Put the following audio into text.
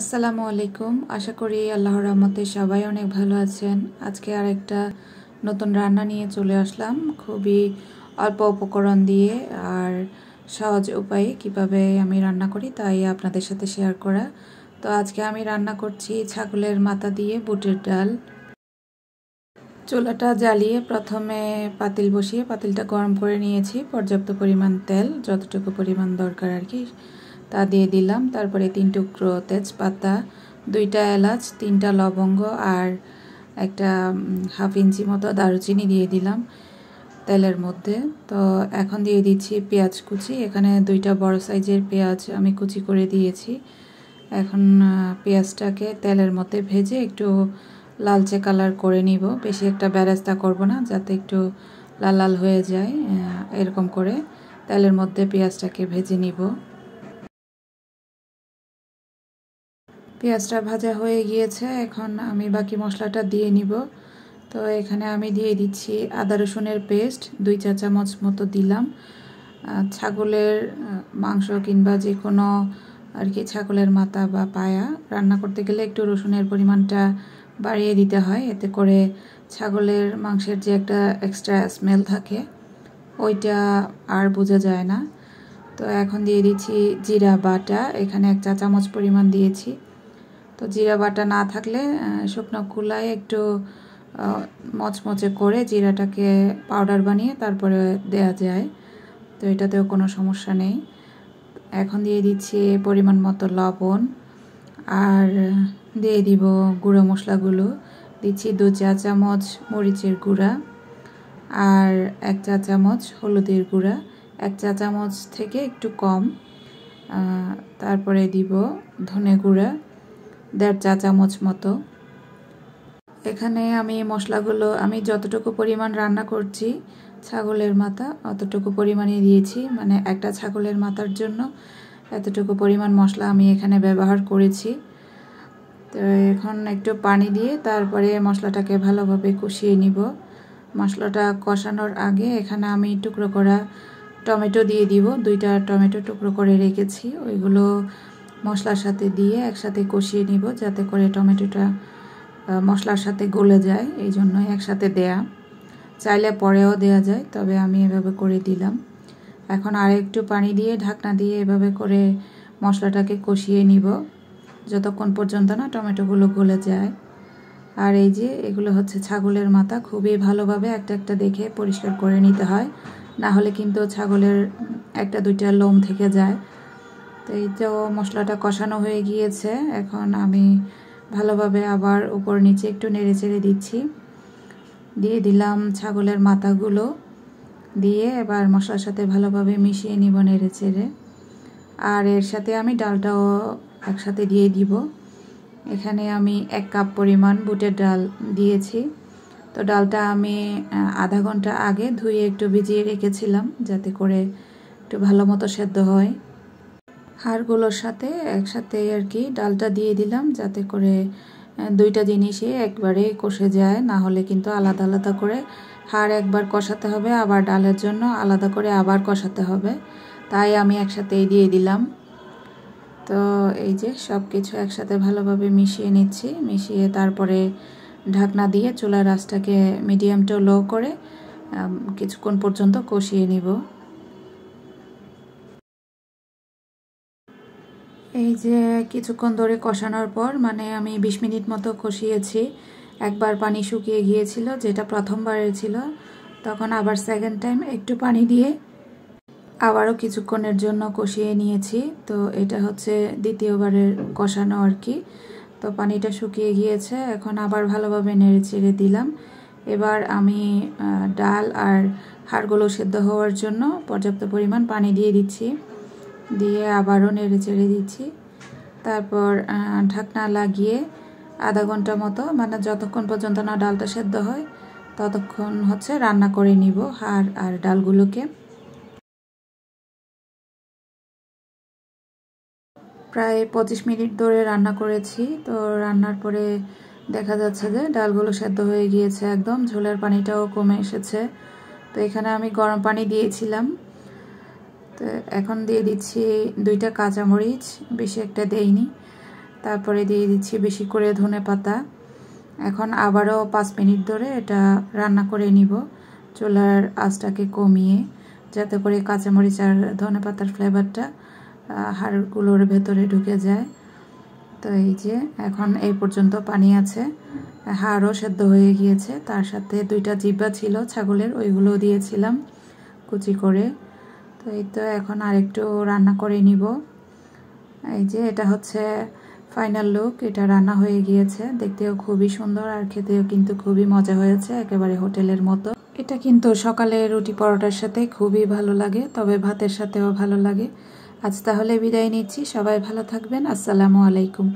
আসসালামু আলাইকুম আশা করি আল্লাহ রহমতে সবাই অনেক ভালো আছেন আজকে আর একটা নতুন রান্না নিয়ে চলে আসলাম খুবই অল্প উপকরণ দিয়ে আর সহজ উপায়ে কিভাবে আমি রান্না করি তাই আপনাদের সাথে শেয়ার করা তো আজকে আমি রান্না করছি ছাগলের মাথা দিয়ে বুটের ডাল চুলাটা জ্বালিয়ে প্রথমে পাতিল বসিয়ে পাতিলটা গরম করে নিয়েছি পর্যাপ্ত পরিমাণ তেল যতটুকু পরিমাণ দরকার আর কি তা দিয়ে দিলাম তারপরে তিন টুকরো তেজপাতা দুইটা এলাচ তিনটা লবঙ্গ আর একটা হাফ ইঞ্চি মতো দারুচিনি দিয়ে দিলাম তেলের মধ্যে তো এখন দিয়ে দিচ্ছি পেঁয়াজ কুচি এখানে দুইটা বড় সাইজের পেঁয়াজ আমি কুচি করে দিয়েছি এখন পেঁয়াজটাকে তেলের মধ্যে ভেজে একটু লালচে কালার করে নিব বেশি একটা ব্যারাস্তা করব না যাতে একটু লাল লাল হয়ে যায় এরকম করে তেলের মধ্যে পেঁয়াজটাকে ভেজে নিব পেঁয়াজটা ভাজা হয়ে গিয়েছে এখন আমি বাকি মশলাটা দিয়ে নিব তো এখানে আমি দিয়ে দিচ্ছি আদা রসুনের পেস্ট দুই চা চামচ মতো দিলাম ছাগলের মাংস কিংবা যে কোনো আর কি ছাগলের মাথা বা পায়া রান্না করতে গেলে একটু রসুনের পরিমাণটা বাড়িয়ে দিতে হয় এতে করে ছাগলের মাংসের যে একটা এক্সট্রা স্মেল থাকে ওইটা আর বোঝা যায় না তো এখন দিয়ে দিচ্ছি জিরা বাটা এখানে এক চা চামচ পরিমাণ দিয়েছি তো জিরা বাটা না থাকলে শুকনো কুলায় একটু মচমচে করে জিরাটাকে পাউডার বানিয়ে তারপরে দেয়া যায় তো এটাতেও কোনো সমস্যা নেই এখন দিয়ে দিচ্ছি পরিমাণ মতো লবণ আর দিয়ে দিব গুঁড়ো মশলাগুলো দিচ্ছি দু চা চামচ মরিচের গুঁড়া আর এক চা চামচ হলুদের গুঁড়া এক চা চামচ থেকে একটু কম তারপরে দিব ধনে গুঁড়া দেড় চা চামচ মতো এখানে আমি মশলাগুলো আমি যতটুকু পরিমাণ রান্না করছি ছাগলের মাথা অতটুকু পরিমাণে দিয়েছি মানে একটা ছাগলের মাথার জন্য এতটুকু পরিমাণ মশলা আমি এখানে ব্যবহার করেছি তো এখন একটু পানি দিয়ে তারপরে মশলাটাকে ভালোভাবে কষিয়ে নিব মশলাটা কষানোর আগে এখানে আমি টুকরো করা টমেটো দিয়ে দিব দুইটা টমেটো টুকরো করে রেখেছি ওইগুলো মশলার সাথে দিয়ে একসাথে কষিয়ে নিব যাতে করে টমেটোটা মশলার সাথে গলে যায় এই জন্যই একসাথে দেয়া চাইলে পরেও দেয়া যায় তবে আমি এভাবে করে দিলাম এখন আর একটু পানি দিয়ে ঢাকনা দিয়ে এভাবে করে মশলাটাকে কষিয়ে নিব যতক্ষণ পর্যন্ত না টমেটোগুলো গলে যায় আর এই যে এগুলো হচ্ছে ছাগলের মাথা খুবই ভালোভাবে একটা একটা দেখে পরিষ্কার করে নিতে হয় না হলে কিন্তু ছাগলের একটা দুইটা লোম থেকে যায় তো এই তো মশলাটা কষানো হয়ে গিয়েছে এখন আমি ভালোভাবে আবার উপর নিচে একটু নেড়ে চেড়ে দিচ্ছি দিয়ে দিলাম ছাগলের মাথাগুলো দিয়ে এবার মশলার সাথে ভালোভাবে মিশিয়ে নিব নেড়ে চেড়ে আর এর সাথে আমি ডালটাও একসাথে দিয়ে দিব এখানে আমি এক কাপ পরিমাণ বুটের ডাল দিয়েছি তো ডালটা আমি আধা ঘন্টা আগে ধুয়ে একটু ভিজিয়ে রেখেছিলাম যাতে করে একটু ভালো মতো সেদ্ধ হয় হাড়গুলোর সাথে একসাথে আর কি ডালটা দিয়ে দিলাম যাতে করে দুইটা জিনিসই একবারে কষে যায় না হলে কিন্তু আলাদা আলাদা করে হাড় একবার কষাতে হবে আবার ডালের জন্য আলাদা করে আবার কষাতে হবে তাই আমি একসাথেই দিয়ে দিলাম তো এই যে সব কিছু একসাথে ভালোভাবে মিশিয়ে নিচ্ছি মিশিয়ে তারপরে ঢাকনা দিয়ে চুলার রাসটাকে মিডিয়াম টু লো করে কিছুক্ষণ পর্যন্ত কষিয়ে নিব এই যে কিছুক্ষণ ধরে কষানোর পর মানে আমি বিশ মিনিট মতো কষিয়েছি একবার পানি শুকিয়ে গিয়েছিল যেটা প্রথমবারের ছিল তখন আবার সেকেন্ড টাইম একটু পানি দিয়ে আবারও কিছুক্ষণের জন্য কষিয়ে নিয়েছি তো এটা হচ্ছে দ্বিতীয়বারের কষানো আর কি তো পানিটা শুকিয়ে গিয়েছে এখন আবার ভালোভাবে নেড়ে চেড়ে দিলাম এবার আমি ডাল আর হাড়গুলো সেদ্ধ হওয়ার জন্য পর্যাপ্ত পরিমাণ পানি দিয়ে দিচ্ছি দিয়ে আবারও নেড়ে চেড়ে দিচ্ছি তারপর ঢাকনা লাগিয়ে আধা ঘন্টা মতো মানে যতক্ষণ পর্যন্ত না ডালটা সেদ্ধ হয় ততক্ষণ হচ্ছে রান্না করে নিব হার আর ডালগুলোকে প্রায় পঁচিশ মিনিট ধরে রান্না করেছি তো রান্নার পরে দেখা যাচ্ছে যে ডালগুলো সেদ্ধ হয়ে গিয়েছে একদম ঝোলের পানিটাও কমে এসেছে তো এখানে আমি গরম পানি দিয়েছিলাম তো এখন দিয়ে দিচ্ছি দুইটা কাঁচামরিচ বেশি একটা দেইনি তারপরে দিয়ে দিচ্ছি বেশি করে ধনে পাতা এখন আবারও পাঁচ মিনিট ধরে এটা রান্না করে নিব চুলার আঁচটাকে কমিয়ে যাতে করে কাঁচামরিচ আর ধনে পাতার ফ্লেভারটা হাড়গুলোর ভেতরে ঢুকে যায় তো এই যে এখন এই পর্যন্ত পানি আছে হাড়ও সেদ্ধ হয়ে গিয়েছে তার সাথে দুইটা জিব্বা ছিল ছাগলের ওইগুলো দিয়েছিলাম কুচি করে তো এই তো এখন আরেকটু রান্না করে নিব এই যে এটা হচ্ছে ফাইনাল লুক এটা রান্না হয়ে গিয়েছে দেখতেও খুবই সুন্দর আর খেতেও কিন্তু খুবই মজা হয়েছে একেবারে হোটেলের মতো এটা কিন্তু সকালে রুটি পরোটার সাথে খুবই ভালো লাগে তবে ভাতের সাথেও ভালো লাগে আজ তাহলে বিদায় নিচ্ছি সবাই ভালো থাকবেন আসসালামু আলাইকুম